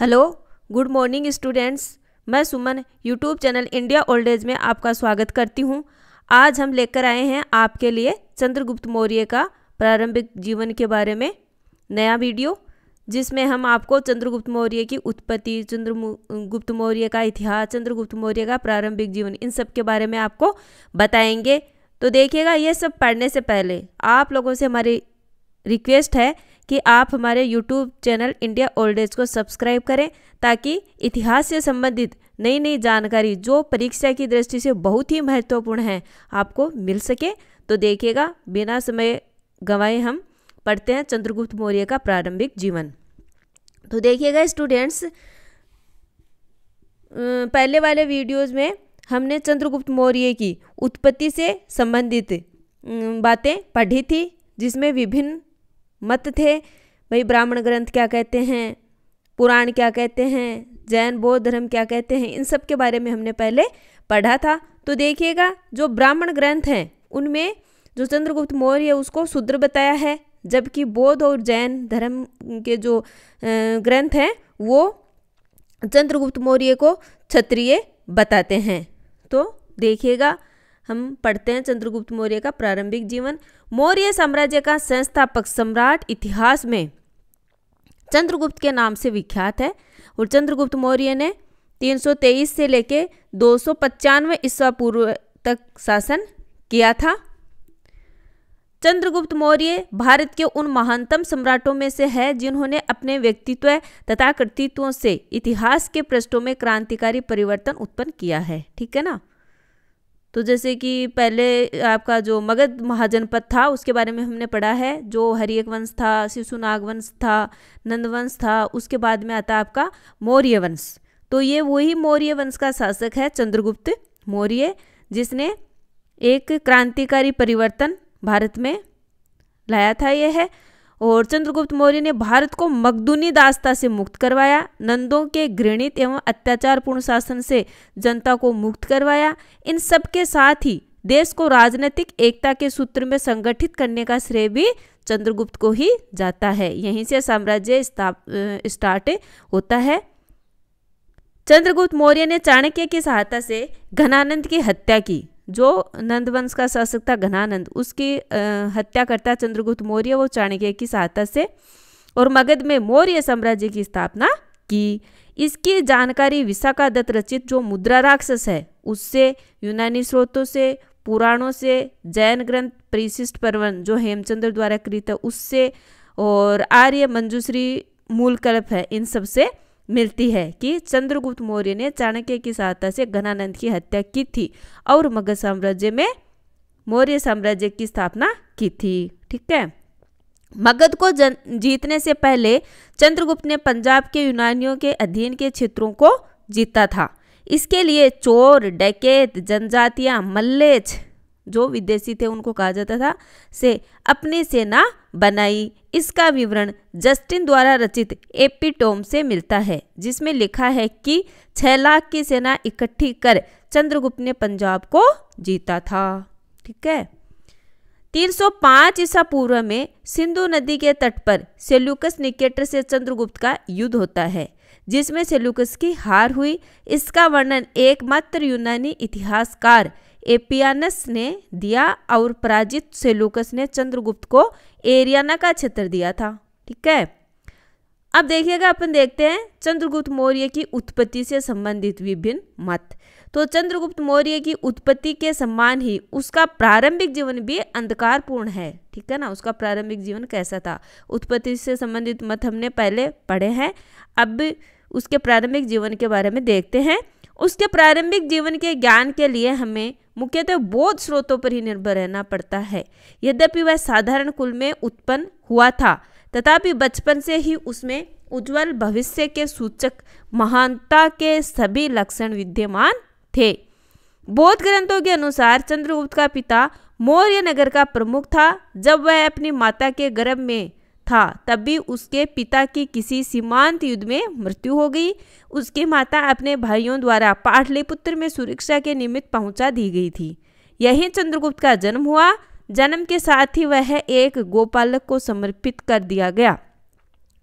hello good morning students मैं Suman YouTube channel India old age में आपका स्वागत करती हूँ आज हम लेकर आए हैं आपके लिए चंद्रगुप्त मौर्य का प्रारंभिक जीवन के बारे में नया वीडियो जिसमें हम आपको चंद्रगुप्त मौर्य की उत्पत्ति चंद्रगुप्त मौर्य का इतिहास चंद्रगुप्त मौर्य का प्रारंभिक जीवन इन सब के बारे में आपको बताएंगे तो देखिएगा ये सब पढ़ने से पहले आप लोगों से हमारी रिक्वेस्ट है कि आप हमारे YouTube channel India old age को सब्सक्राइब करें ताकि इतिहास से संबंधित नई नई जानकारी जो परीक्षा की दृष्टि से बहुत ही महत्वपूर्ण है आपको मिल सके तो देखिएगा बिना समय गंवाए हम पढ़ते हैं चंद्रगुप्त मौर्य का प्रारंभिक जीवन तो देखिएगा स्टूडेंट्स पहले वाले वीडियोज़ में हमने चंद्रगुप्त मौर्य की उत्पत्ति से संबंधित बातें पढ़ी थी जिसमें विभिन्न मत थे भाई ब्राह्मण ग्रंथ क्या कहते हैं पुराण क्या कहते हैं जैन बौद्ध धर्म क्या कहते हैं इन सब के बारे में हमने पहले पढ़ा था तो देखिएगा जो ब्राह्मण ग्रंथ हैं उनमें जो चंद्रगुप्त मौर्य उसको शूद्र बताया है जबकि बौद्ध और जैन धर्म के जो ग्रंथ हैं वो चंद्रगुप्त मौर्य को क्षत्रिय बताते हैं तो देखिएगा हम पढ़ते हैं चंद्रगुप्त मौर्य का प्रारंभिक जीवन मौर्य साम्राज्य का संस्थापक सम्राट इतिहास में चंद्रगुप्त के नाम से विख्यात है और चंद्रगुप्त मौर्य ने 323 से लेके दो सौ ईस्वा पूर्व तक शासन किया था चंद्रगुप्त मौर्य भारत के उन महानतम सम्राटों में से है जिन्होंने अपने व्यक्तित्व तथा कृतित्वों से इतिहास के पृष्ठों में क्रांतिकारी परिवर्तन उत्पन्न किया है ठीक है ना तो जैसे कि पहले आपका जो मगध महाजनपद था उसके बारे में हमने पढ़ा है जो हरियक वंश था शिशुनाग वंश था नंदवंश था उसके बाद में आता आपका मौर्य वंश तो ये वही मौर्य वंश का शासक है चंद्रगुप्त मौर्य जिसने एक क्रांतिकारी परिवर्तन भारत में लाया था यह है और चंद्रगुप्त मौर्य ने भारत को मकदूनी दास्ता से मुक्त करवाया नंदों के घृणित एवं अत्याचारपूर्ण शासन से जनता को मुक्त करवाया इन सब के साथ ही देश को राजनीतिक एकता के सूत्र में संगठित करने का श्रेय भी चंद्रगुप्त को ही जाता है यहीं से साम्राज्य स्टार्ट होता है चंद्रगुप्त मौर्य ने चाणक्य की सहायता से घनानंद की हत्या की जो नंदवंश का शासक था घनानंद उसकी हत्या करता चंद्रगुप्त मौर्य वो चाणक्य की सहायता से और मगध में मौर्य साम्राज्य की स्थापना की इसकी जानकारी विशाखादत्त रचित जो मुद्रा राक्षस है उससे यूनानी स्रोतों से पुराणों से जैन ग्रंथ परिशिष्ट पर्वन जो हेमचंद्र द्वारा कृत है उससे और आर्य मंजूश्री मूल कल्प है इन सबसे मिलती है कि चंद्रगुप्त मौर्य ने चाणक्य की सहायता से घनानंद की हत्या की थी और मगध साम्राज्य में मौर्य साम्राज्य की स्थापना की थी ठीक है मगध को जन, जीतने से पहले चंद्रगुप्त ने पंजाब के यूनानियों के अधीन के क्षेत्रों को जीता था इसके लिए चोर डकैत जनजातियां मल्लेच जो विदेशी थे उनको कहा जाता था से अपनी सेना बनाई इसका विवरण जस्टिन द्वारा रचित एपिटोम से मिलता है जिसमें लिखा है कि छह लाख की सेना इकट्ठी कर चंद्रगुप्त ने पंजाब को जीता था ठीक है 305 ईसा पूर्व में सिंधु नदी के तट पर सेल्यूकस निकेटर से चंद्रगुप्त का युद्ध होता है जिसमें सेल्यूकस की हार हुई इसका वर्णन एकमात्र यूनानी इतिहासकार एपियानस ने दिया और पराजित सेलुकस ने चंद्रगुप्त को एरियाना का क्षेत्र दिया था ठीक है अब देखिएगा अपन देखते हैं चंद्रगुप्त मौर्य की उत्पत्ति से संबंधित विभिन्न मत तो चंद्रगुप्त मौर्य की उत्पत्ति के सम्मान ही उसका प्रारंभिक जीवन भी अंधकारपूर्ण है ठीक है ना उसका प्रारंभिक जीवन कैसा था उत्पत्ति से संबंधित मत हमने पहले पढ़े हैं अब उसके प्रारंभिक जीवन के बारे में देखते हैं उसके प्रारंभिक जीवन के ज्ञान के लिए हमें मुख्यतः बौद्ध स्रोतों पर ही निर्भर रहना पड़ता है यद्यपि वह साधारण कुल में उत्पन्न हुआ था तथापि बचपन से ही उसमें उज्जवल भविष्य के सूचक महानता के सभी लक्षण विद्यमान थे बौद्ध ग्रंथों के अनुसार चंद्रगुप्त का पिता मौर्य नगर का प्रमुख था जब वह अपनी माता के गर्भ में था तब भी उसके पिता की किसी सीमांत युद्ध में मृत्यु हो गई उसकी माता अपने भाइयों द्वारा पाटलिपुत्र में सुरक्षा के निमित्त पहुंचा दी गई थी यही चंद्रगुप्त का जन्म हुआ जन्म के साथ ही वह एक गोपालक को समर्पित कर दिया गया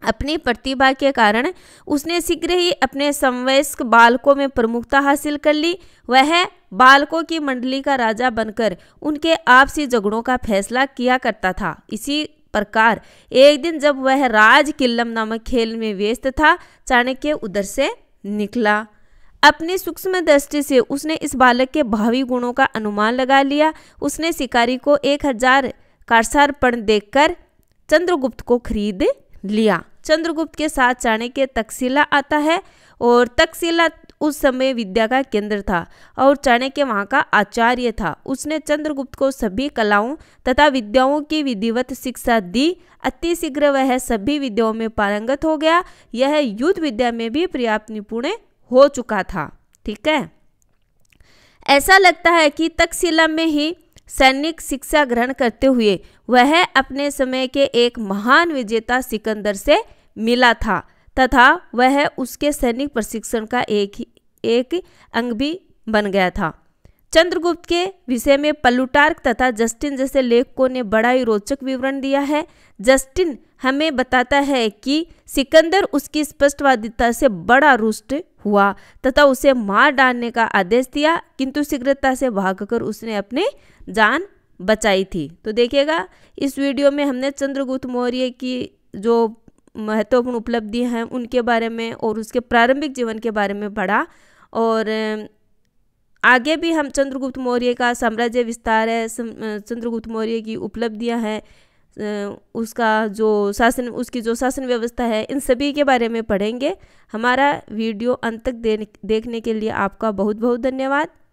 अपनी प्रतिभा के कारण उसने शीघ्र ही अपने समवयस्क बालकों में प्रमुखता हासिल कर ली वह बालकों की मंडली का राजा बनकर उनके आपसी झगड़ों का फैसला किया करता था इसी प्रकार एक दिन जब वह राज किल्लम नामक खेल में व्यस्त था चाणक्य उधर से निकला अपनी सूक्ष्म दृष्टि से उसने इस बालक के भावी गुणों का अनुमान लगा लिया उसने शिकारी को एक हजार कारसारण देखकर चंद्रगुप्त को खरीद लिया चंद्रगुप्त के साथ चाणक्य तकसीला आता है और तकसीला उस समय विद्या का केंद्र था और चाणक्य वहाँ का आचार्य था उसने चंद्रगुप्त को सभी कलाओं तथा विद्याओं की विधिवत शिक्षा दी अति शीघ्र वह सभी विद्याओं में पारंगत हो गया यह युद्ध विद्या में भी पर्याप्त निपुण हो चुका था ठीक है ऐसा लगता है कि तक्षशिला में ही सैनिक शिक्षा ग्रहण करते हुए वह अपने समय के एक महान विजेता सिकंदर से मिला था तथा वह उसके सैनिक प्रशिक्षण का एक ही एक अंग भी बन गया था चंद्रगुप्त के विषय में पल्लुटार्क तथा जस्टिन जैसे लेखकों ने बड़ा ही रोचक विवरण दिया है जस्टिन हमें बताता है कि सिकंदर उसकी स्पष्टवादिता से बड़ा रुष्ट हुआ तथा उसे मार डालने का आदेश दिया किंतु शीघ्रता से भागकर उसने अपने जान बचाई थी तो देखिएगा इस वीडियो में हमने चंद्रगुप्त मौर्य की जो महत्वपूर्ण उपलब्धि हैं उनके बारे में और उसके प्रारंभिक जीवन के बारे में पढ़ा और आगे भी हम चंद्रगुप्त मौर्य का साम्राज्य विस्तार है चंद्रगुप्त मौर्य की उपलब्धियां हैं उसका जो शासन उसकी जो शासन व्यवस्था है इन सभी के बारे में पढ़ेंगे हमारा वीडियो अंत तक देखने के लिए आपका बहुत बहुत धन्यवाद